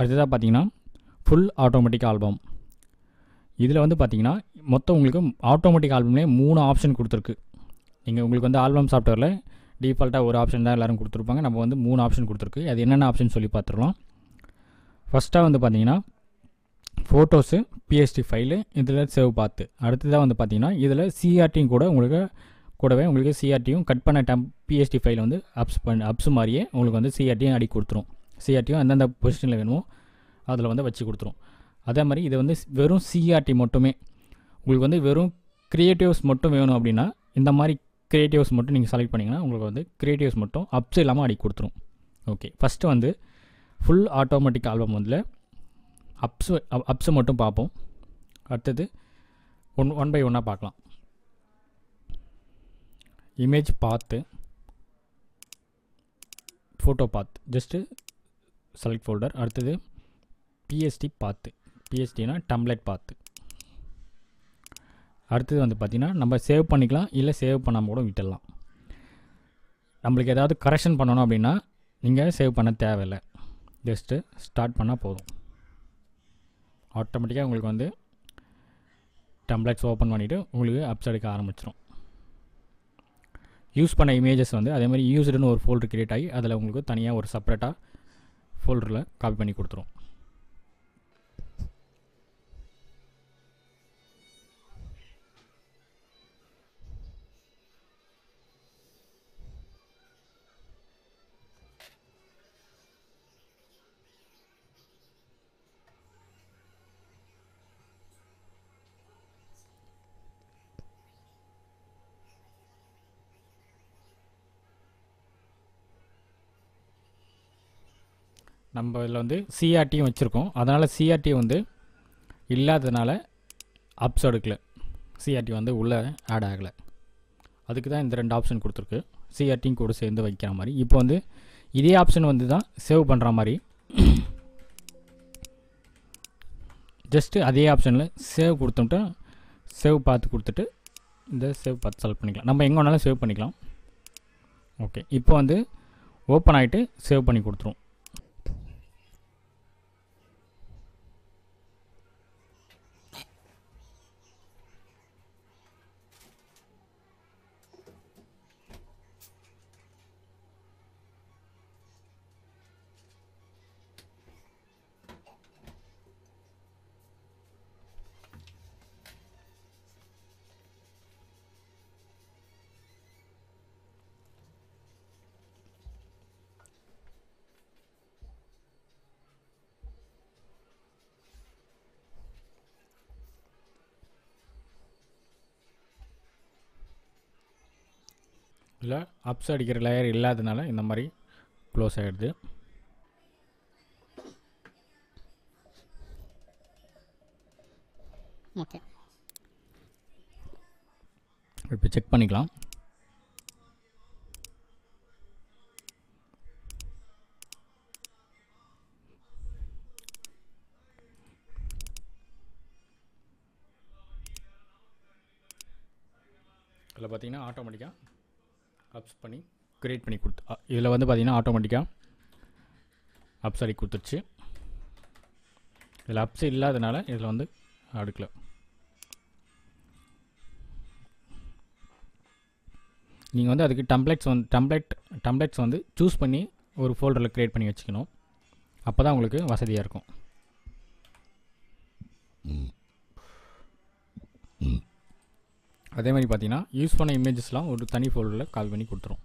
அடுத்ததாக பார்த்தீங்கன்னா full automatic album இதில் வந்து பார்த்தீங்கன்னா மொத்தம் உங்களுக்கு ஆட்டோமேட்டிக் ஆல்பம்லேயே மூணு ஆப்ஷன் கொடுத்துருக்கு நீங்கள் உங்களுக்கு வந்து ஆல்பம் சாஃப்ட்வேரில் டிஃபால்ட்டாக ஒரு ஆப்ஷன் தான் எல்லோரும் கொடுத்துருப்பாங்க நம்ம வந்து மூணு ஆப்ஷன் கொடுத்துருக்கு அது என்னென்ன ஆப்ஷன் சொல்லி பார்த்துடலாம் ஃபஸ்ட்டாக வந்து பார்த்தீங்கன்னா ஃபோட்டோஸு பிஎஸ்டி ஃபைலு இதில் சேவ் பார்த்து அடுத்ததாக வந்து பார்த்தீங்கன்னா இதில் சிஆர்டியும் கூட உங்களுக்கு கூடவே உங்களுக்கு சிஆர்டியும் கட் பண்ண டம் பிஎஸ்டி ஃபைல் வந்து அப்ஸ் பண்ண அப்ஸ் மாதிரியே உங்களுக்கு வந்து சிஆர்டியும் அடி கொடுத்துரும் சிஆர்டியும் அந்தந்த பொசிஷனில் வேணுமோ அதில் வந்து வச்சு கொடுத்துரும் அதே மாதிரி இது வந்து வெறும் சிஆர்டி e மட்டுமே உங்களுக்கு வந்து வெறும் க்ரியேட்டிவ்ஸ் மட்டும் வேணும் அப்படின்னா இந்த மாதிரி க்ரியேட்டிவ்ஸ் மட்டும் நீங்கள் செலக்ட் பண்ணிங்கன்னா உங்களுக்கு வந்து க்ரியேட்டிவ்ஸ் மட்டும் அப்ஸ் இல்லாமல் அடி கொடுத்துரும் ஓகே ஃபஸ்ட்டு வந்து ஃபுல் ஆட்டோமேட்டிக் ஆல்பம் வந்து அப்ஸு அப்ஸு மட்டும் பார்ப்போம் அடுத்தது ஒன் ஒன் பை ஒன்னாக பார்க்கலாம் இமேஜ் பார்த்து ஃபோட்டோ பார்த்து ஜஸ்ட்டு செலக்ட் ஃபோல்டர் அடுத்தது பிஎஸ்டி பாத்து பிஎஸ்டினா டம்ப்ளெட் பாத்து அடுத்தது வந்து பார்த்திங்கன்னா நம்ம சேவ் பண்ணிக்கலாம் இல்லை சேவ் பண்ணாமல் கூட விட்டுடலாம் நம்மளுக்கு ஏதாவது கரெக்ஷன் பண்ணணும் அப்படின்னா நீங்கள் சேவ் பண்ண தேவையில்லை ஜஸ்ட்டு ஸ்டார்ட் பண்ணால் போதும் ஆட்டோமேட்டிக்காக உங்களுக்கு வந்து டெம்ப்ளேட்ஸ் ஓப்பன் பண்ணிவிட்டு உங்களுக்கு அப்ஸ் ஆரம்பிச்சிடும் யூஸ் பண்ண இமேஜஸ் வந்து அதேமாதிரி யூஸ்டுன்னு ஒரு ஃபோல்டர் க்ரியேட் ஆகி அதில் உங்களுக்கு தனியாக ஒரு செப்பரேட்டாக ஃபோல்டரில் காப்பி பண்ணி கொடுத்துரும் நம்ம இதில் வந்து சிஆர்டியும் வச்சுருக்கோம் அதனால் சிஆர்டி வந்து இல்லாததுனால அப்ஸ் அடுக்கல சிஆர்டி வந்து உள்ளே ஆட் ஆகலை அதுக்கு தான் இந்த ரெண்டு ஆப்ஷன் கொடுத்துருக்கு சிஆர்டியும் கூட சேர்ந்து வைக்கிற மாதிரி இப்போ வந்து இதே ஆப்ஷன் வந்து தான் சேவ் பண்ணுற மாதிரி ஜஸ்ட்டு அதே ஆப்ஷனில் சேவ் கொடுத்துட்டா சேவ் பார்த்து கொடுத்துட்டு இந்த சேவ் பார்த்து செலக்ட் பண்ணிக்கலாம் நம்ம எங்கே வேணாலும் சேவ் பண்ணிக்கலாம் ஓகே இப்போ வந்து ஓப்பன் ஆகிட்டு சேவ் பண்ணி கொடுத்துருவோம் இல்லை அப்ஸ் அடிக்கிற லேயர் இல்லாததுனால இந்த மாதிரி க்ளோஸ் ஆகிடுது ஓகே இப்போ செக் பண்ணிக்கலாம் இதில் பார்த்தீங்கன்னா ஆட்டோமேட்டிக்காக அப்ஸ் பண்ணி க்ரியேட் பண்ணி கொடுத்து இதில் வந்து பார்த்திங்கன்னா ஆட்டோமேட்டிக்காக அப்ஸ் அடி கொடுத்துருச்சு இதில் அப்ஸ் இல்லாதனால இதில் வந்து அடுக்கல நீங்கள் வந்து அதுக்கு டம்ப்ளெட்ஸ் வந்து டம்ப்ளெட் டம்ப்ளெட்ஸ் வந்து சூஸ் பண்ணி ஒரு ஃபோல்டரில் க்ரியேட் பண்ணி வச்சுக்கணும் அப்போ தான் உங்களுக்கு வசதியாக இருக்கும் அதே மாதிரி பார்த்தீங்கன்னா யூஸ் பண்ண இமேஜஸ்லாம் ஒரு தனி ஃபோல்டரில் கால் பண்ணி கொடுத்துரும்